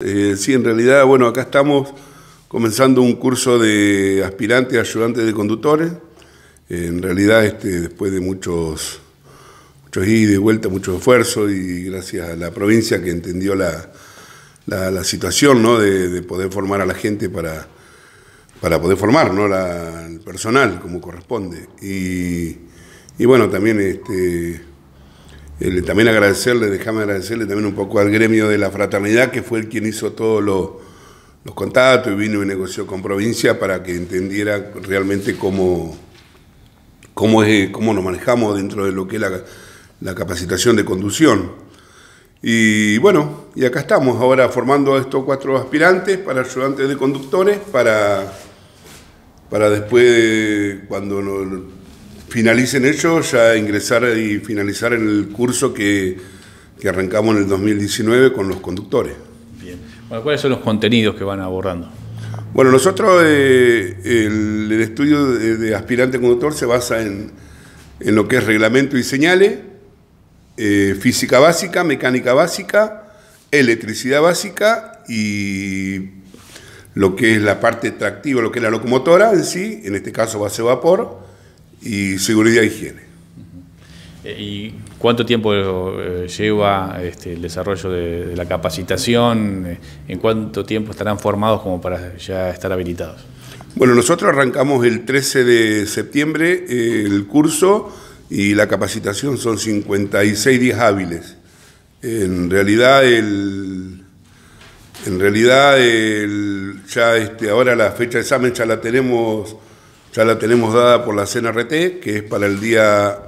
Eh, sí, en realidad, bueno, acá estamos comenzando un curso de aspirantes, ayudantes de conductores. Eh, en realidad, este, después de muchos, muchos y vuelta, mucho esfuerzo y gracias a la provincia que entendió la, situación ¿no? de, poder formar a la gente para, para poder formar ¿no? el personal como corresponde. Y, y bueno, también este, eh, también agradecerle, déjame agradecerle también un poco al gremio de la fraternidad, que fue el quien hizo todos los contactos y vino y negoció con provincia para que entendiera realmente cómo, cómo, es, cómo nos manejamos dentro de lo que es la, capacitación de conducción. Y bueno, y acá estamos ahora formando a estos cuatro aspirantes para ayudantes de conductores, para, para después, cuando finalicen ellos, ya ingresar y finalizar en el curso que, arrancamos en el 2019 con los conductores. Bien. Bueno, ¿cuáles son los contenidos que van abordando? Bueno, nosotros eh, el, estudio de, aspirante conductor se basa en, lo que es reglamento y señales, eh, física básica, mecánica básica, electricidad básica y lo que es la parte tractiva, lo que es la locomotora en sí, en este caso base vapor, y seguridad e higiene. Eh, ¿Y cuánto tiempo eh, lleva este, el desarrollo de, la capacitación? Eh, ¿En cuánto tiempo estarán formados como para ya estar habilitados? Bueno, nosotros arrancamos el 13 de septiembre el curso y la capacitación son 56 días hábiles. En realidad, el, en realidad ya este, ahora la fecha de examen ya la tenemos ya la tenemos dada por la CNRT, que es para el día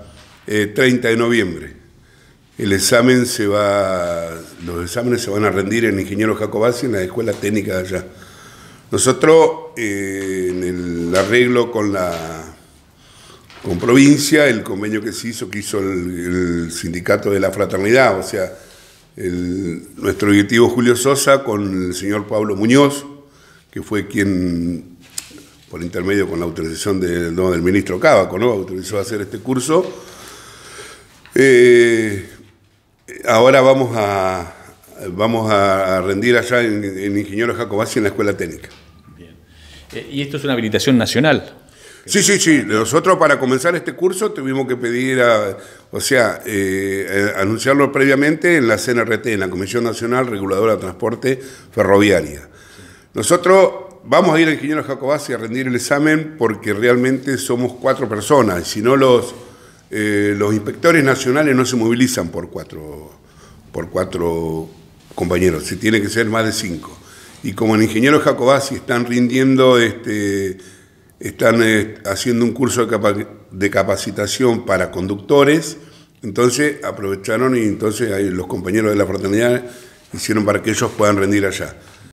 30 eh, de noviembre. El examen se va, los exámenes se van a rendir en Ingeniero Jacobasi en la Escuela Técnica de allá. Nosotros, eh, en el arreglo con la con provincia, el convenio que se hizo, que hizo el, sindicato de la fraternidad, o sea, nuestro directivo Julio Sosa con el señor Pablo Muñoz, que fue quien por intermedio con la autorización del ministro Cábaco, ¿no? autorizó a hacer este curso. Eh, ahora vamos a, vamos a rendir allá en, Ingeniero Jacobacci en la Escuela Técnica. Eh, ¿Y esto es una habilitación nacional? Sí, sí, sí. Nosotros para comenzar este curso tuvimos que pedir, a, o sea, eh, anunciarlo previamente en la CNRT, en la Comisión Nacional Reguladora de Transporte Ferroviaria. Nosotros vamos a ir al ingeniero Jacobasi a rendir el examen porque realmente somos cuatro personas, si no los, eh, los inspectores nacionales no se movilizan por cuatro, por cuatro compañeros, si tiene que ser más de cinco. Y como el Ingeniero Jacobasi están rindiendo, este, están eh, haciendo un curso de, de capacitación para conductores, entonces aprovecharon y entonces los compañeros de la fraternidad hicieron para que ellos puedan rendir allá.